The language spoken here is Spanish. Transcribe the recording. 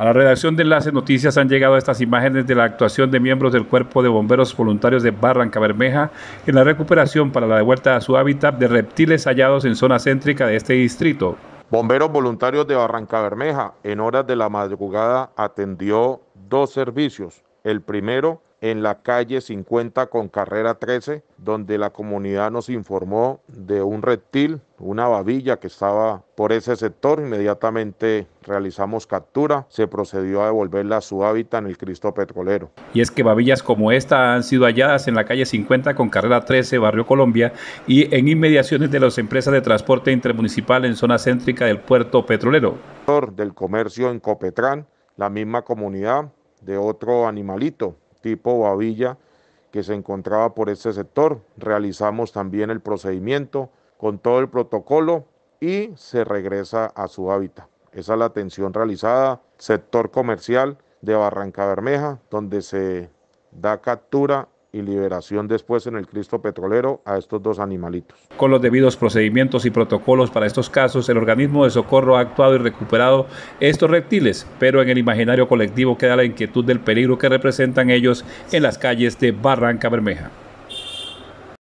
A la redacción de Enlace Noticias han llegado estas imágenes de la actuación de miembros del Cuerpo de Bomberos Voluntarios de Barranca Bermeja en la recuperación para la devuelta a su hábitat de reptiles hallados en zona céntrica de este distrito. Bomberos Voluntarios de Barranca Bermeja en horas de la madrugada atendió dos servicios. El primero en la calle 50 con carrera 13, donde la comunidad nos informó de un reptil, una babilla que estaba por ese sector. Inmediatamente realizamos captura, se procedió a devolverla a su hábitat en el Cristo Petrolero. Y es que babillas como esta han sido halladas en la calle 50 con carrera 13, Barrio Colombia, y en inmediaciones de las empresas de transporte intermunicipal en zona céntrica del puerto petrolero. Del comercio en Copetrán, la misma comunidad de otro animalito tipo babilla que se encontraba por ese sector. Realizamos también el procedimiento con todo el protocolo y se regresa a su hábitat. Esa es la atención realizada, sector comercial de Barranca Bermeja, donde se da captura y liberación después en el Cristo petrolero a estos dos animalitos. Con los debidos procedimientos y protocolos para estos casos, el organismo de socorro ha actuado y recuperado estos reptiles, pero en el imaginario colectivo queda la inquietud del peligro que representan ellos en las calles de Barranca Bermeja.